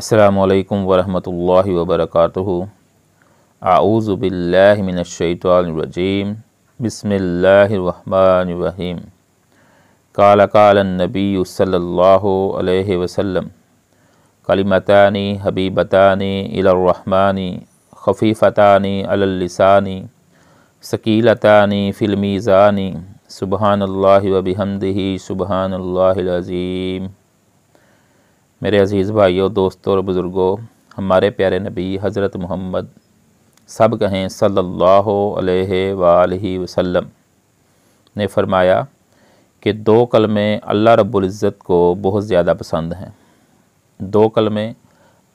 असलकम वरहमल वबरक आऊज़बिल्लिनशैतरजीम बसमीम काल कालनबी सल्ह वसम कलिमतानी हबीबतानी इलरहमानी खफ़ीफ़तानी अलसानी सकीलतानी फ़िल्मीज़ानी सुबहानल्ला वबहमदी सुबहानल्लाज़ीम मेरे अज़ीज़ भाइयों दोस्तों और बुज़ुर्गों हमारे प्यारे नबी हज़रत मोहम्मद सब कहें सल्लल्लाहु अलैहि वसल्लम ने फरमाया कि दो कलमे अल्लाह रब्बुल इज़्ज़त को बहुत ज़्यादा पसंद हैं दो कलमे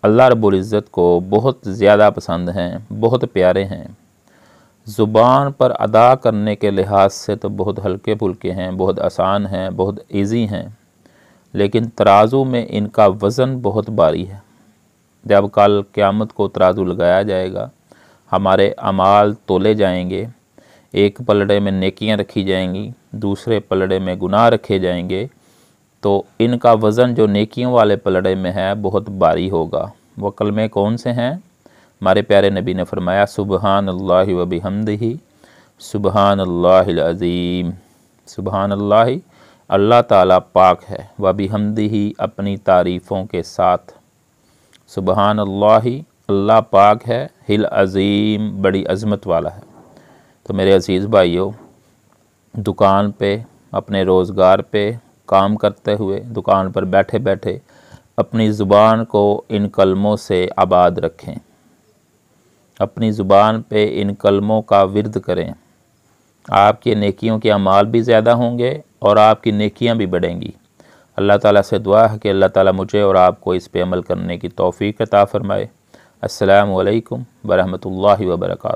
अल्लाह रब्बुल इज़्ज़त को बहुत ज़्यादा पसंद हैं बहुत प्यारे हैं ज़ुबान पर अदा करने के लिहाज से तो बहुत हल्के फुल्के हैं बहुत आसान हैं बहुत ईजी हैं लेकिन तराजू में इनका वज़न बहुत भारी है जब कल क़्यामत को तराजू लगाया जाएगा हमारे अमाल तोले जाएंगे एक पलड़े में नेकियां रखी जाएंगी दूसरे पलड़े में गुनाह रखे जाएंगे तो इनका वज़न जो नेकियों वाले पलड़े में है बहुत भारी होगा वह कलमे कौन से हैं हमारे प्यारे नबी ने फरमाया सुबहान अल्लाह वबी हमद ही सुबहान अल्लाज़ीम सुबहान अल्लाह अल्लाह ताला पाक है व बिहमदी ही अपनी तारीफ़ों के साथ सुबहान अल्लाह अल्लाह पाक है हिल अज़ीम बड़ी अज़मत वाला है तो मेरे अज़ीज़ भाइयों दुकान पे अपने रोज़गार पे काम करते हुए दुकान पर बैठे बैठे अपनी ज़ुबान को इन कलमों से आबाद रखें अपनी ज़ुबान पे इन कलमों का विरद करें आपके नेकियों के अमाल भी ज़्यादा होंगे और आपकी नेकियां भी बढ़ेंगी अल्लाह ताला से दुआ है कि अल्लाह ताला मुझे और आपको इस पे अमल करने की तौफीक अता फ़रमाए असलकम वरहमल वर्का